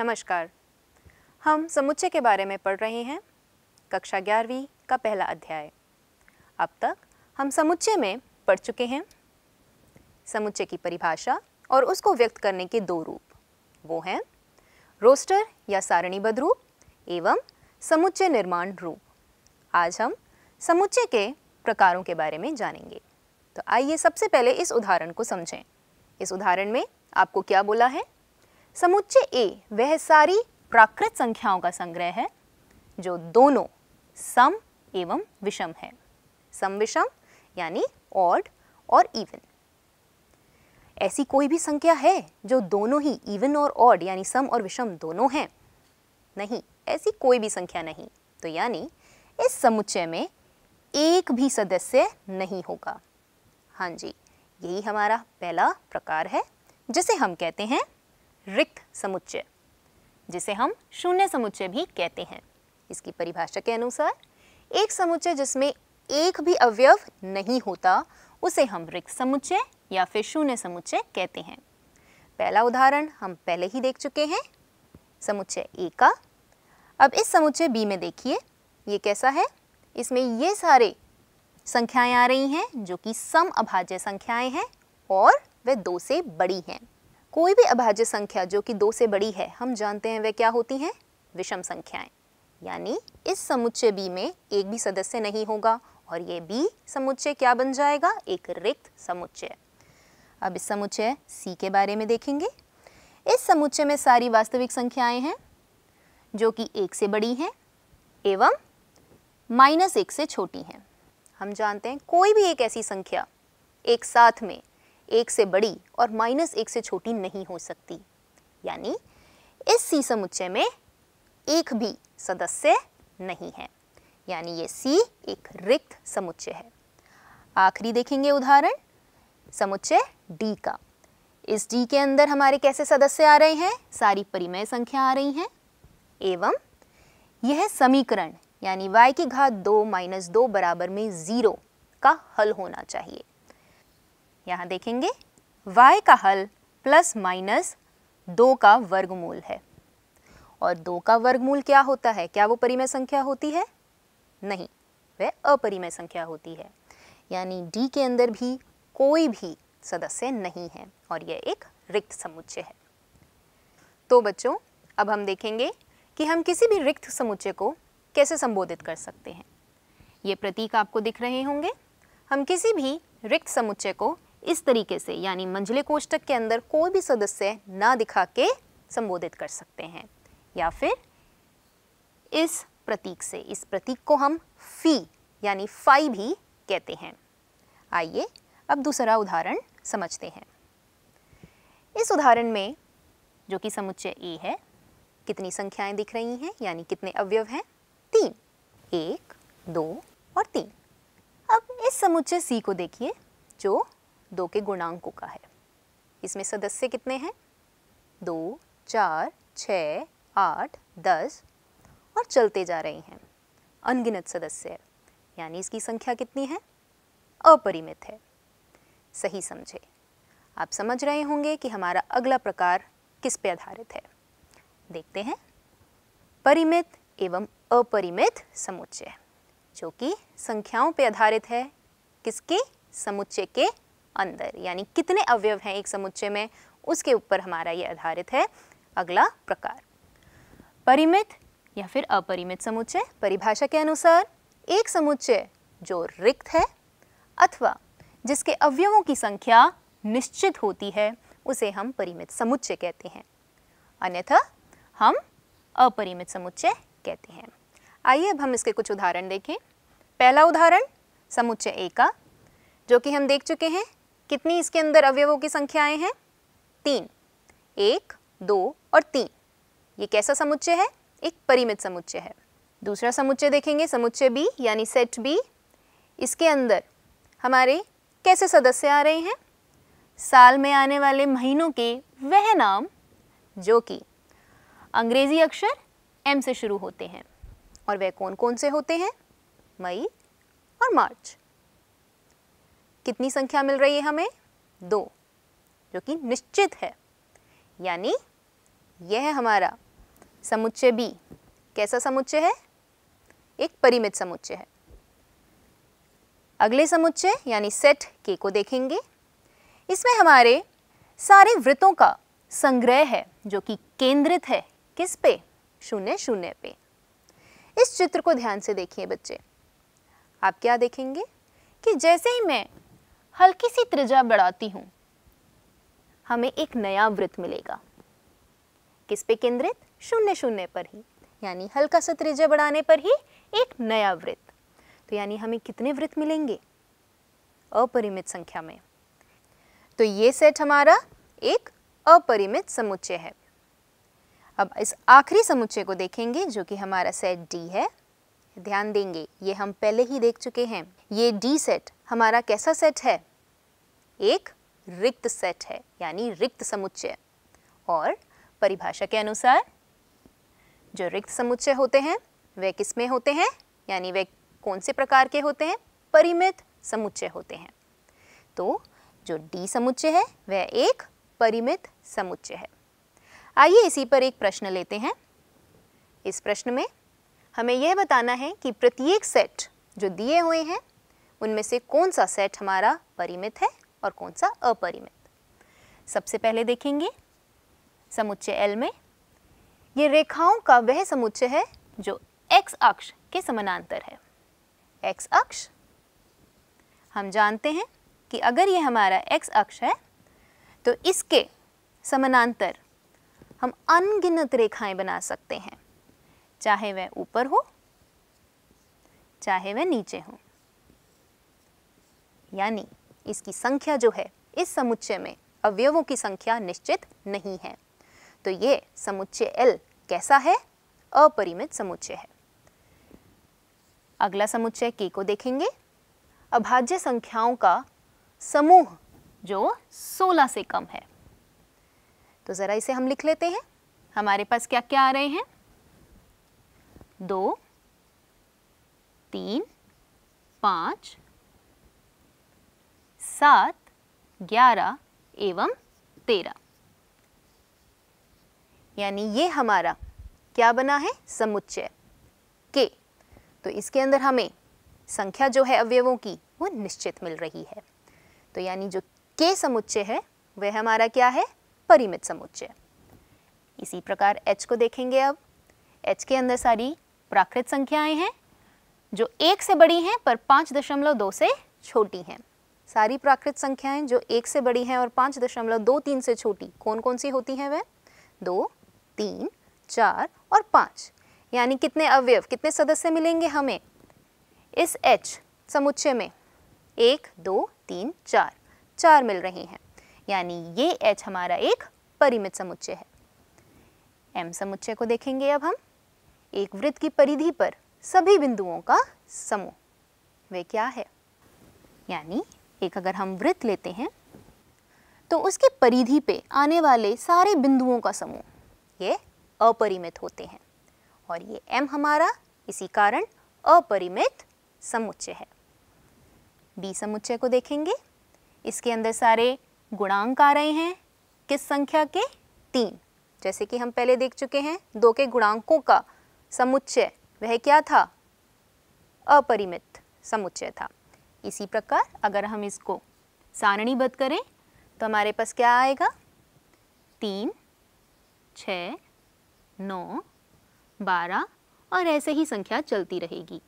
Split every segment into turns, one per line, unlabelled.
नमस्कार हम समुच्चय के बारे में पढ़ रहे हैं कक्षा ग्यारहवीं का पहला अध्याय अब तक हम समुच्चय में पढ़ चुके हैं समुच्चय की परिभाषा और उसको व्यक्त करने के दो रूप वो हैं रोस्टर या सारणीबद्ध रूप एवं समुच्चय निर्माण रूप आज हम समुच्चय के प्रकारों के बारे में जानेंगे तो आइए सबसे पहले इस उदाहरण को समझें इस उदाहरण में आपको क्या बोला है समुच्चय ए वह सारी प्राकृत संख्याओं का संग्रह है जो दोनों सम एवं विषम है सम विषम यानी ऑड और इवन ऐसी कोई भी संख्या है जो दोनों ही इवन और ऑड यानी सम और विषम दोनों हैं नहीं ऐसी कोई भी संख्या नहीं तो यानी इस समुच्चय में एक भी सदस्य नहीं होगा हाँ जी यही हमारा पहला प्रकार है जिसे हम कहते हैं रिक्त समुच्चय जिसे हम शून्य समुच्चय भी कहते हैं इसकी परिभाषा के अनुसार एक समुच्चय जिसमें एक भी अवयव नहीं होता उसे हम रिक्त समुच्चय या फिर शून्य समुच्चय कहते हैं पहला उदाहरण हम पहले ही देख चुके हैं समुच्चय ए का अब इस समुच्चय बी में देखिए ये कैसा है इसमें ये सारे संख्याएं आ रही हैं जो कि सम अभाज्य संख्याएं हैं और वे दो से बड़ी हैं कोई भी अभाज्य संख्या जो कि दो से बड़ी है हम जानते हैं वह क्या होती हैं विषम संख्याएं यानी इस समुच्चय बी में एक भी सदस्य नहीं होगा और ये बी समुच्चय क्या बन जाएगा एक रिक्त समुच्चय अब इस समुच्चय सी के बारे में देखेंगे इस समुच्चय में सारी वास्तविक संख्याएं हैं जो कि एक से बड़ी हैं एवं माइनस एक से छोटी हैं हम जानते हैं कोई भी एक ऐसी संख्या एक साथ में एक से बड़ी और माइनस एक से छोटी नहीं हो सकती यानी इस सी समुच्चय में एक भी सदस्य नहीं है यानी ये सी एक रिक्त समुच्चय है आखिरी देखेंगे उदाहरण समुच्चय डी का इस डी के अंदर हमारे कैसे सदस्य आ रहे हैं सारी परिमय संख्या आ रही हैं एवं यह समीकरण यानी y की घात दो माइनस दो बराबर में ज़ीरो का हल होना चाहिए यहाँ देखेंगे y का हल प्लस माइनस दो का वर्गमूल है और दो का वर्गमूल क्या होता है क्या वो परिमेय संख्या होती है नहीं वह अपरिमेय संख्या होती है यानी d के अंदर भी कोई भी सदस्य नहीं है और यह एक रिक्त समुच्चय है तो बच्चों अब हम देखेंगे कि हम किसी भी रिक्त समुच्चय को कैसे संबोधित कर सकते हैं ये प्रतीक आपको दिख रहे होंगे हम किसी भी रिक्त समुच्चय को इस तरीके से यानी मंझले कोष्टक के अंदर कोई भी सदस्य ना दिखा के संबोधित कर सकते हैं या फिर इस प्रतीक से इस प्रतीक को हम फी यानी फाई भी कहते हैं आइए अब दूसरा उदाहरण समझते हैं इस उदाहरण में जो कि समुच्चय ए है कितनी संख्याएं दिख रही हैं यानी कितने अवयव हैं तीन एक दो और तीन अब इस समुच्चय सी को देखिए जो दो के गुणांकों का है इसमें सदस्य कितने हैं दो चार छ आठ दस और चलते जा रहे हैं अनगिनत सदस्य है यानी इसकी संख्या कितनी है अपरिमित है सही समझे आप समझ रहे होंगे कि हमारा अगला प्रकार किस पे आधारित है देखते हैं परिमित एवं अपरिमित समुच्चय जो कि संख्याओं पे आधारित है किसके समुच्चय के अंदर यानी कितने अवयव हैं एक समुच्चय में उसके ऊपर हमारा ये आधारित है अगला प्रकार परिमित या फिर अपरिमित समुच्चय परिभाषा के अनुसार एक समुच्चय जो रिक्त है अथवा जिसके अवयवों की संख्या निश्चित होती है उसे हम परिमित समुच्चय कहते हैं अन्यथा हम अपरिमित समुच्चय कहते हैं आइए अब हम इसके कुछ उदाहरण देखें पहला उदाहरण समुच्चय ए का जो कि हम देख चुके हैं कितनी इसके अंदर अवयवों की संख्याएं हैं तीन एक दो और तीन ये कैसा समुच्चय है एक परिमित समुच्चय है दूसरा समुच्चय देखेंगे समुच्चय बी यानी सेट बी इसके अंदर हमारे कैसे सदस्य आ रहे हैं साल में आने वाले महीनों के वह नाम जो कि अंग्रेजी अक्षर एम से शुरू होते हैं और वह कौन कौन से होते हैं मई और मार्च कितनी संख्या मिल रही है हमें दो जो कि निश्चित है यानी यह है हमारा समुच्चय बी कैसा समुच्चय है एक परिमित समुच्चय है अगले समुच्चय यानी सेट के को देखेंगे इसमें हमारे सारे वृत्तों का संग्रह है जो कि केंद्रित है किस पे शून्य शून्य पे इस चित्र को ध्यान से देखिए बच्चे आप क्या देखेंगे कि जैसे ही मैं हल्की सी त्रिज्या बढ़ाती हूं हमें एक नया वृत्त मिलेगा किस पे केंद्रित शून्य शून्य पर ही यानी हल्का सा त्रिज्या बढ़ाने पर ही एक नया वृत्त तो यानी हमें कितने वृत्त मिलेंगे अपरिमित संख्या में तो ये सेट हमारा एक अपरिमित समुच्चय है अब इस आखिरी समुच्चय को देखेंगे जो कि हमारा सेट डी है ध्यान देंगे ये हम पहले ही देख चुके हैं ये डी सेट हमारा कैसा सेट है एक रिक्त सेट है यानी रिक्त समुच्चय और परिभाषा के अनुसार जो रिक्त समुच्चय होते हैं वे किसमें होते हैं यानी वे कौन से प्रकार के होते हैं परिमित समुच्चय होते हैं तो जो डी समुच्चय है वह एक परिमित समुच्चय है आइए इसी पर एक प्रश्न लेते हैं इस प्रश्न में हमें यह बताना है कि प्रत्येक सेट जो दिए हुए हैं उनमें से कौन सा सेट हमारा परिमित है और कौन सा अपरिमित सबसे पहले देखेंगे समुच्चय एल में ये रेखाओं का वह समुच्चय है जो एक्स अक्ष के समानांतर है एक्स अक्ष हम जानते हैं कि अगर ये हमारा एक्स अक्ष है तो इसके समानांतर हम अनगिनत रेखाएं बना सकते हैं चाहे वह ऊपर हो चाहे वह नीचे हो यानी इसकी संख्या जो है इस समुच्चय में अवयवों की संख्या निश्चित नहीं है तो ये समुच्चय एल कैसा है अपरिमित समुच्चय है अगला समुच्चय के को देखेंगे अभाज्य संख्याओं का समूह जो 16 से कम है तो ज़रा इसे हम लिख लेते हैं हमारे पास क्या क्या आ रहे हैं दो तीन पाँच सात ग्यारह एवं तेरह यानी ये हमारा क्या बना है समुच्चय के तो इसके अंदर हमें संख्या जो है अवयवों की वो निश्चित मिल रही है तो यानी जो के समुच्चय है वह हमारा क्या है परिमित समुच्चय इसी प्रकार एच को देखेंगे अब एच के अंदर सारी प्राकृत संख्याएं हैं जो एक से बड़ी हैं पर पाँच दशमलव दो से छोटी हैं सारी प्राकृत संख्याएं जो एक से बड़ी हैं और पाँच दशमलव दो तीन से छोटी कौन कौन सी होती हैं वह दो तीन चार और पाँच यानी कितने अवयव कितने सदस्य मिलेंगे हमें इस एच समुच्चय में एक दो तीन चार चार मिल रही हैं यानी ये एच हमारा एक परिमित समुच्चय है एम समुच्चय को देखेंगे अब हम एक वृत्त की परिधि पर सभी बिंदुओं का समूह वे क्या है यानी एक अगर हम वृत्त लेते हैं तो उसके परिधि पे आने वाले सारे बिंदुओं का समूह ये अपरिमित होते हैं और ये m हमारा इसी कारण अपरिमित समुच्चय है b समुच्चय को देखेंगे इसके अंदर सारे गुणांक आ रहे हैं किस संख्या के तीन जैसे कि हम पहले देख चुके हैं दो के गुणांकों का समुच्चय वह क्या था अपरिमित समुच्चय था इसी प्रकार अगर हम इसको सारणीबद्ध करें तो हमारे पास क्या आएगा तीन छ नौ बारह और ऐसे ही संख्या चलती रहेगी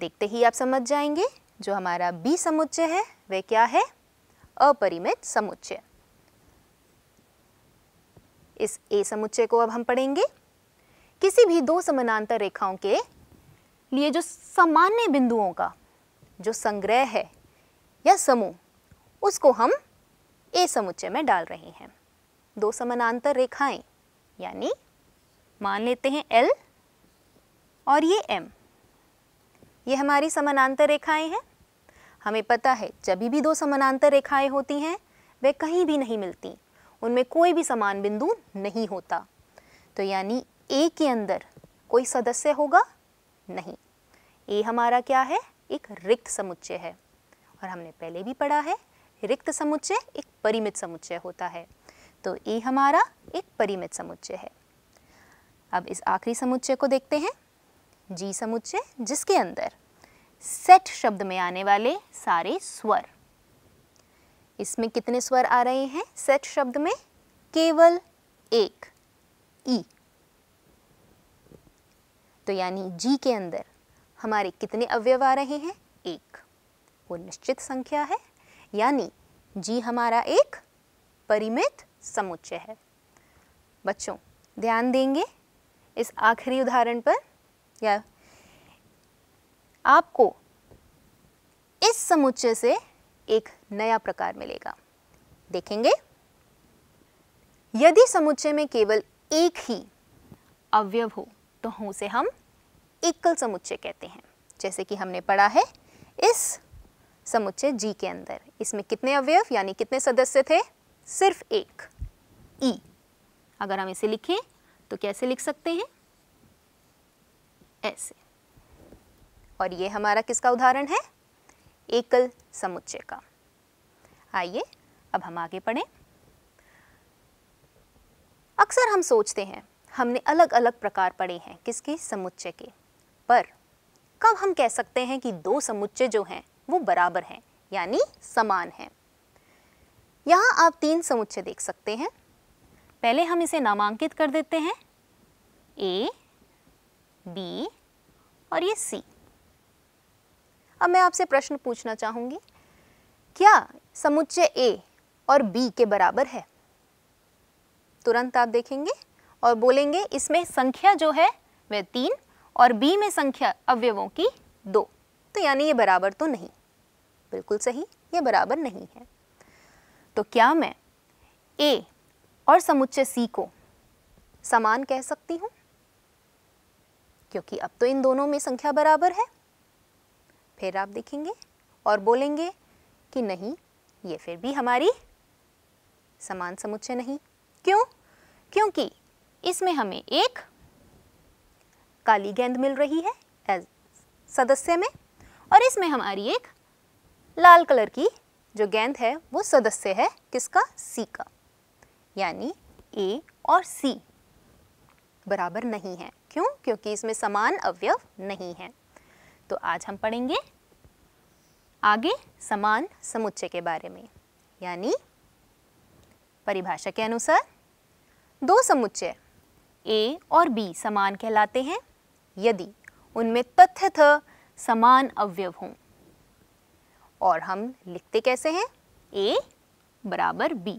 देखते ही आप समझ जाएंगे जो हमारा बी समुच्चय है वह क्या है अपरिमित समुच्चय इस ए समुच्चय को अब हम पढ़ेंगे किसी भी दो समानांतर रेखाओं के लिए जो सामान्य बिंदुओं का जो संग्रह है या समूह उसको हम ए समुच्चय में डाल रहे हैं दो समानांतर रेखाएं यानी मान लेते हैं एल और ये एम ये हमारी समानांतर रेखाएं हैं हमें पता है जब भी दो समानांतर रेखाएं होती हैं वे कहीं भी नहीं मिलती उनमें कोई भी समान बिंदु नहीं होता तो यानी ए के अंदर कोई सदस्य होगा नहीं ए हमारा क्या है एक रिक्त समुच्चय है और हमने पहले भी पढ़ा है रिक्त समुच्चय एक परिमित समुच्चय होता है तो ए हमारा एक परिमित समुच्चय है अब इस आखिरी समुच्चय को देखते हैं जी समुच्चय जिसके अंदर सेट शब्द में आने वाले सारे स्वर इसमें कितने स्वर आ रहे हैं सेट शब्द में केवल एक ई e. तो यानी जी के अंदर हमारे कितने अवयव आ रहे हैं एक वो निश्चित संख्या है यानी जी हमारा एक परिमित समुच्चय है बच्चों ध्यान देंगे इस आखिरी उदाहरण पर या आपको इस समुच्चय से एक नया प्रकार मिलेगा देखेंगे यदि समुच्चय में केवल एक ही अवयव हो तो उसे हम एकल समुच्चय कहते हैं जैसे कि हमने पढ़ा है इस समुच्चय जी के अंदर इसमें कितने अवयव यानी कितने सदस्य थे सिर्फ एक ई e। अगर हम इसे लिखें तो कैसे लिख सकते हैं ऐसे और ये हमारा किसका उदाहरण है एकल समुच्चय का आइए अब हम आगे पढ़ें अक्सर हम सोचते हैं हमने अलग अलग प्रकार पढ़े हैं किसके समुच्चय के पर कब हम कह सकते हैं कि दो समुच्चय जो हैं वो बराबर हैं यानी समान हैं यहाँ आप तीन समुच्चय देख सकते हैं पहले हम इसे नामांकित कर देते हैं ए बी और ये सी अब मैं आपसे प्रश्न पूछना चाहूँगी क्या समुच्चय ए और बी के बराबर है तुरंत आप देखेंगे और बोलेंगे इसमें संख्या जो है वह तीन और बी में संख्या अवयवों की दो तो यानी ये बराबर तो नहीं बिल्कुल सही ये बराबर नहीं है तो क्या मैं ए और समुच्चय सी को समान कह सकती हूँ क्योंकि अब तो इन दोनों में संख्या बराबर है फिर आप देखेंगे और बोलेंगे कि नहीं ये फिर भी हमारी समान समुच्चय नहीं क्यों क्योंकि इसमें हमें एक काली गेंद मिल रही है एज सदस्य में और इसमें हमारी एक लाल कलर की जो गेंद है वो सदस्य है किसका सी का यानी ए और सी बराबर नहीं है क्यों क्योंकि इसमें समान अवयव नहीं है तो आज हम पढ़ेंगे आगे समान समुच्चय के बारे में यानी परिभाषा के अनुसार दो समुच्चय ए और बी समान कहलाते हैं यदि उनमें थ समान अवयव हों और हम लिखते कैसे हैं ए बराबर बी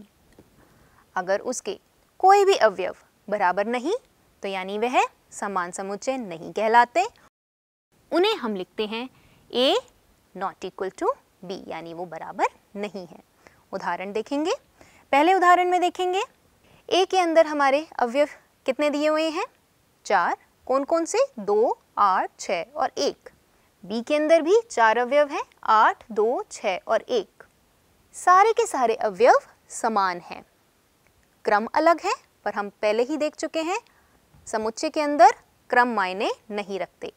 अगर उसके कोई भी अवयव बराबर नहीं तो यानी वह समान समुच्चय नहीं कहलाते उन्हें हम लिखते हैं A not equal to B यानी वो बराबर नहीं है उदाहरण देखेंगे पहले उदाहरण में देखेंगे ए के अंदर हमारे अवयव कितने दिए हुए हैं चार कौन कौन से दो आठ छ और एक बी के अंदर भी चार अवयव हैं आठ दो छ और एक सारे के सारे अवयव समान हैं क्रम अलग है पर हम पहले ही देख चुके हैं समुच्चय के अंदर क्रम मायने नहीं रखते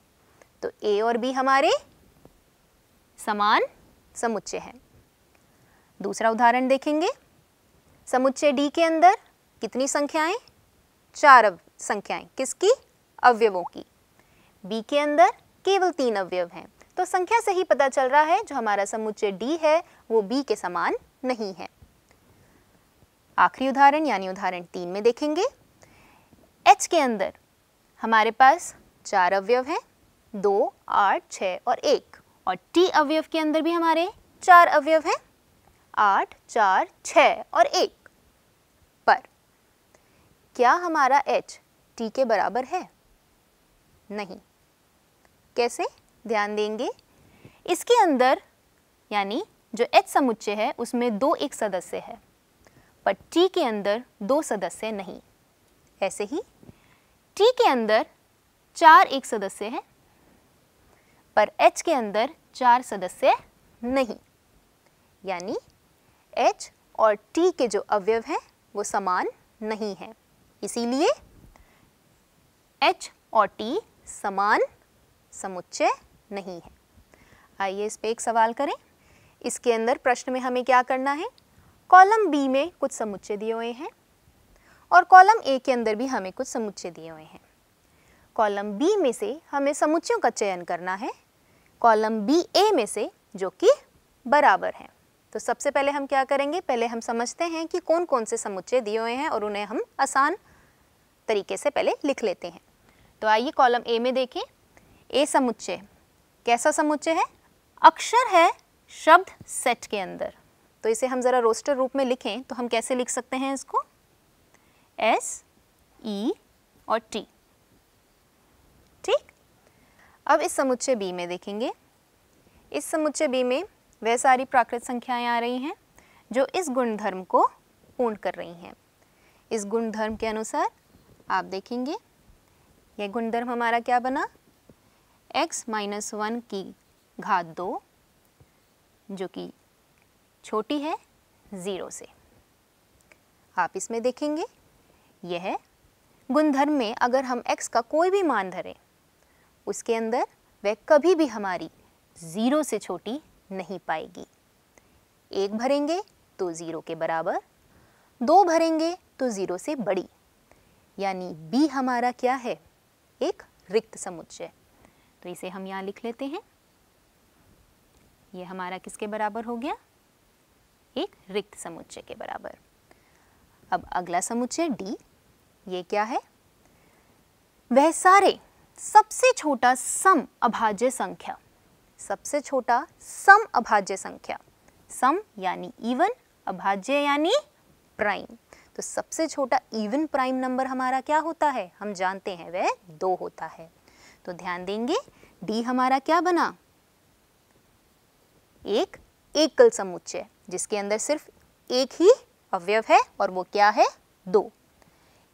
तो ए और बी हमारे समान समुच्चय हैं दूसरा उदाहरण देखेंगे समुच्चय डी के अंदर कितनी संख्याएं चार संख्याएं किसकी अवयवों की बी के अंदर केवल तीन अवयव हैं तो संख्या से ही पता चल रहा है जो हमारा समुच्चय डी है वो बी के समान नहीं है आखिरी उदाहरण यानी उदाहरण तीन में देखेंगे एच के अंदर हमारे पास चार अवयव हैं दो आठ छ और एक और टी अवयव के अंदर भी हमारे चार अवयव हैं आठ चार छ और एक पर क्या हमारा एच टी के बराबर है नहीं कैसे ध्यान देंगे इसके अंदर यानी जो एच समुच्चय है उसमें दो एक सदस्य है पर टी के अंदर दो सदस्य नहीं ऐसे ही टी के अंदर चार एक सदस्य हैं पर एच के अंदर चार सदस्य नहीं यानी एच और टी के जो अवयव हैं वो समान नहीं हैं इसीलिए एच और टी समान समुच्चय नहीं है आइए इस पे एक सवाल करें इसके अंदर प्रश्न में हमें क्या करना है कॉलम बी में कुछ समुच्चय दिए हुए हैं और कॉलम ए के अंदर भी हमें कुछ समुच्चय दिए हुए हैं कॉलम बी में से हमें समुच्चयों का चयन करना है कॉलम बी ए में से जो कि बराबर है तो सबसे पहले हम क्या करेंगे पहले हम समझते हैं कि कौन कौन से समुच्चय दिए हुए हैं और उन्हें हम आसान तरीके से पहले लिख लेते हैं तो आइए कॉलम ए में देखें ए समुच्चय कैसा समुच्चय है अक्षर है शब्द सेट के अंदर तो इसे हम ज़रा रोस्टर रूप में लिखें तो हम कैसे लिख सकते हैं इसको एस ई e और टी ठीक अब इस समुच्चय बी में देखेंगे इस समुच्चय बी में वह सारी प्राकृत संख्याएं आ रही हैं जो इस गुणधर्म को पूर्ण कर रही हैं इस गुणधर्म के अनुसार आप देखेंगे यह गुणधर्म हमारा क्या बना x माइनस वन की घात दो जो कि छोटी है ज़ीरो से आप इसमें देखेंगे यह गुणधर्म में अगर हम x का कोई भी मान धरें उसके अंदर वह कभी भी हमारी ज़ीरो से छोटी नहीं पाएगी एक भरेंगे तो ज़ीरो के बराबर दो भरेंगे तो ज़ीरो से बड़ी यानी b हमारा क्या है एक रिक्त समुच्चय तो इसे हम यहाँ लिख लेते हैं ये हमारा किसके बराबर हो गया एक रिक्त समुच्चय के बराबर अब अगला समुच्चय डी ये क्या है वह सारे सबसे छोटा सम अभाज्य संख्या सबसे छोटा सम अभाज्य संख्या सम यानी इवन अभाज्य यानी प्राइम तो सबसे छोटा इवन प्राइम नंबर हमारा क्या होता है हम जानते हैं वह दो होता है तो ध्यान देंगे डी हमारा क्या बना एक एकल समुच्चय जिसके अंदर सिर्फ एक ही अवयव है और वो क्या है दो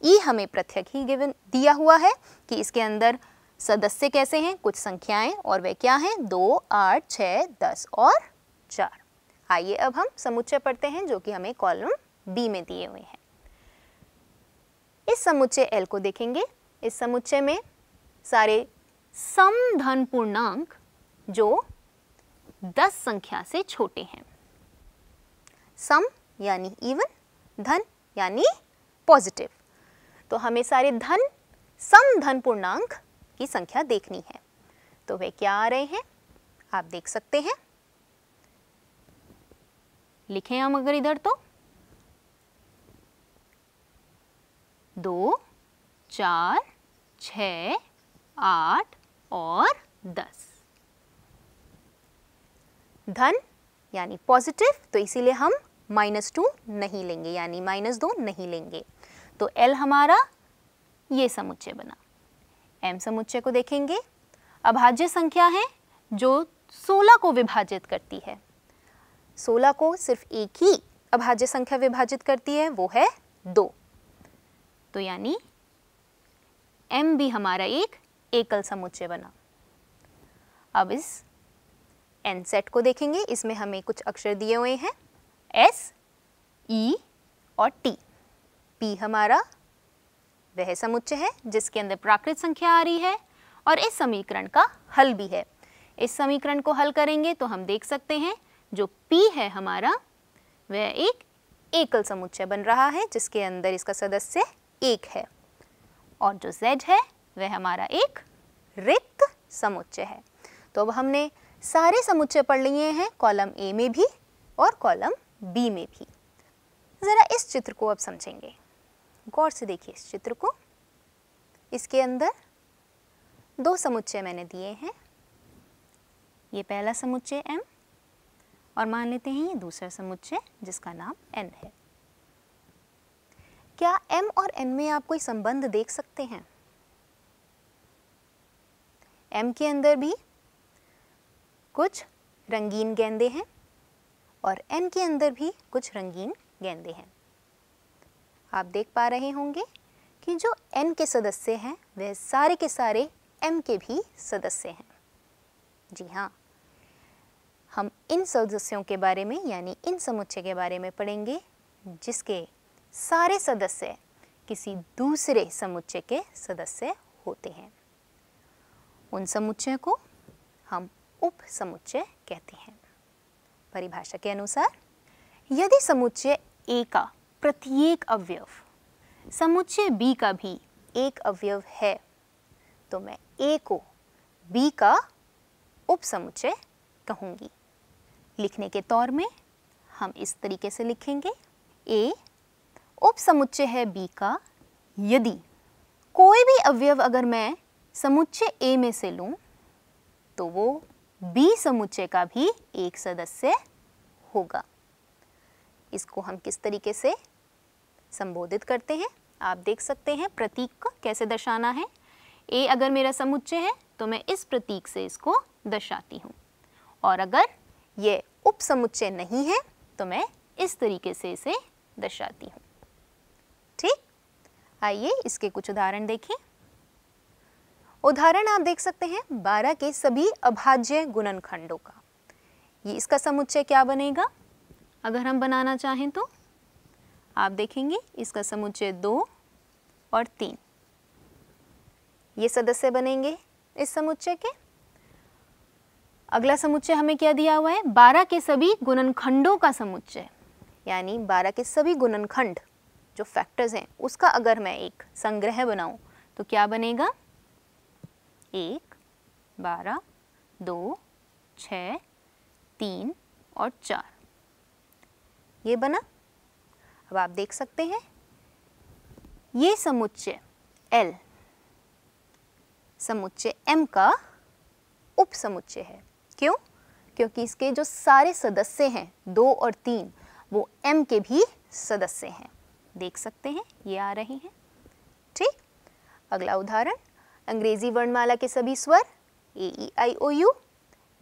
ई e हमें प्रत्यक ही गिवन दिया हुआ है कि इसके अंदर सदस्य कैसे हैं कुछ संख्याएं और वे क्या हैं दो आठ छ दस और चार आइए अब हम समुच्चय पढ़ते हैं जो कि हमें कॉलम बी में दिए हुए हैं इस समुच्चय एल को देखेंगे इस समुच्चय में सारे सम धन पूर्णांक जो दस संख्या से छोटे हैं सम यानी इवन धन यानी पॉजिटिव तो हमें सारे धन सम धन पूर्णांक की संख्या देखनी है तो वे क्या आ रहे हैं आप देख सकते हैं लिखें हम अगर इधर तो दो चार छ आठ और दस धन यानी पॉजिटिव तो इसीलिए हम माइनस टू नहीं लेंगे यानी माइनस दो नहीं लेंगे तो एल हमारा ये समुच्चय बना एम समुच्चय को देखेंगे अभाज्य संख्या है जो 16 को विभाजित करती है 16 को सिर्फ एक ही अभाज्य संख्या विभाजित करती है वो है दो तो यानी एम भी हमारा एक एकल समुच्चय बना अब इस एन सेट को देखेंगे इसमें हमें कुछ अक्षर दिए हुए हैं एस ई e और टी पी हमारा वह समुच्चय है जिसके अंदर प्राकृत संख्या आ रही है और इस समीकरण का हल भी है इस समीकरण को हल करेंगे तो हम देख सकते हैं जो P है हमारा वह एक एकल समुच्चय बन रहा है जिसके अंदर इसका सदस्य एक है और जो Z है वह हमारा एक रिक्त समुच्चय है तो अब हमने सारे समुच्चय पढ़ लिए हैं कॉलम ए में भी और कॉलम बी में भी ज़रा इस चित्र को अब समझेंगे गौर से देखिए इस चित्र को इसके अंदर दो समुच्चय मैंने दिए हैं ये पहला समुच्चय M और मान लेते हैं ये दूसरा समुच्चय जिसका नाम N है क्या M और N में आप कोई संबंध देख सकते हैं M के अंदर भी कुछ रंगीन गेंदे हैं और N के अंदर भी कुछ रंगीन गेंदे हैं आप देख पा रहे होंगे कि जो N के सदस्य हैं वह सारे के सारे M के भी सदस्य हैं जी हाँ हम इन सदस्यों के बारे में यानी इन समुच्चय के बारे में पढ़ेंगे जिसके सारे सदस्य किसी दूसरे समुच्चय के सदस्य होते हैं उन समुच्चय को हम उप समुच्चय कहते हैं परिभाषा के अनुसार यदि समुच्चय ए का प्रत्येक अवयव समुच्चय बी का भी एक अवयव है तो मैं ए को बी का उप समुच्चय कहूंगी लिखने के तौर में हम इस तरीके से लिखेंगे ए उपसमुच्चय है बी का यदि कोई भी अवयव अगर मैं समुच्चय ए में से लूं तो वो बी समुच्चय का भी एक सदस्य होगा इसको हम किस तरीके से संबोधित करते हैं आप देख सकते हैं प्रतीक को कैसे दर्शाना है ए अगर मेरा समुच्चय है तो मैं इस प्रतीक से इसको दर्शाती हूँ और अगर ये उपसमुच्चय नहीं है तो मैं इस तरीके से इसे दर्शाती हूँ आइए इसके कुछ उदाहरण देखें उदाहरण आप देख सकते हैं 12 के सभी अभाज्य गुणनखंडों का ये इसका समुच्चय क्या बनेगा अगर हम बनाना चाहें तो आप देखेंगे इसका समुच्चय दो और तीन ये सदस्य बनेंगे इस समुच्चय के अगला समुच्चय हमें क्या दिया हुआ है बारह के सभी गुणनखंडों का समुच्चय यानी बारह के सभी गुणनखंड जो फैक्टर्स हैं उसका अगर मैं एक संग्रह बनाऊं तो क्या बनेगा एक बारह दो छ तीन और चार ये बना अब आप देख सकते हैं ये समुच्चय एल समुच्चय एम का उप समुच्चय है क्यों क्योंकि इसके जो सारे सदस्य हैं दो और तीन वो एम के भी सदस्य हैं देख सकते हैं ये आ रहे हैं ठीक अगला उदाहरण अंग्रेजी वर्णमाला के सभी स्वर ए ई आई ओ यू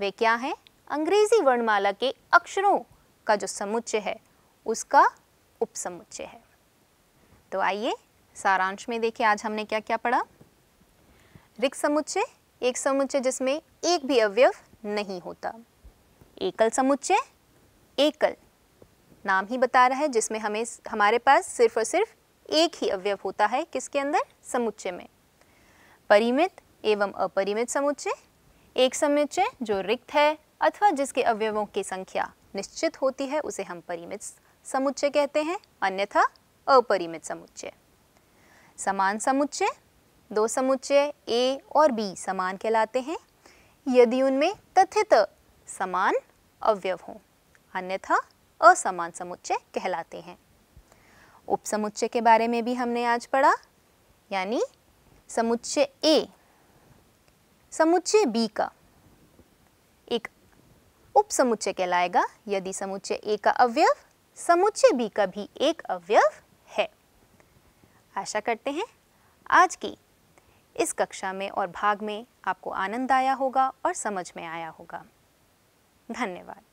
वे क्या हैं अंग्रेजी वर्णमाला के अक्षरों का जो समुच्चय है उसका उपसमुच्चय है तो आइए सारांश में देखिए आज हमने क्या क्या पढ़ा रिक समुच्चय एक समुच्चय जिसमें एक भी अवयव नहीं होता एकल समुच्चय एकल नाम ही बता रहा है जिसमें हमें हमारे पास सिर्फ और सिर्फ एक ही अवयव होता है किसके अंदर समुच्चय में परिमित एवं अपरिमित समुच्चय एक समुच्चय जो रिक्त है अथवा जिसके अवयवों की संख्या निश्चित होती है उसे हम परिमित समुच्चय कहते हैं अन्यथा अपरिमित समुच्चय समान समुच्चय दो समुच्चय ए और बी समान कहलाते हैं यदि उनमें तथित समान अवयव हों अन्यथा असमान समुच्चय कहलाते हैं उपसमुच्चय के बारे में भी हमने आज पढ़ा यानी समुच्चय ए समुच्चय बी का एक उपसमुच्चय कहलाएगा यदि समुच्चय ए का अवयव समुच्चय बी का भी एक अवयव है आशा करते हैं आज की इस कक्षा में और भाग में आपको आनंद आया होगा और समझ में आया होगा धन्यवाद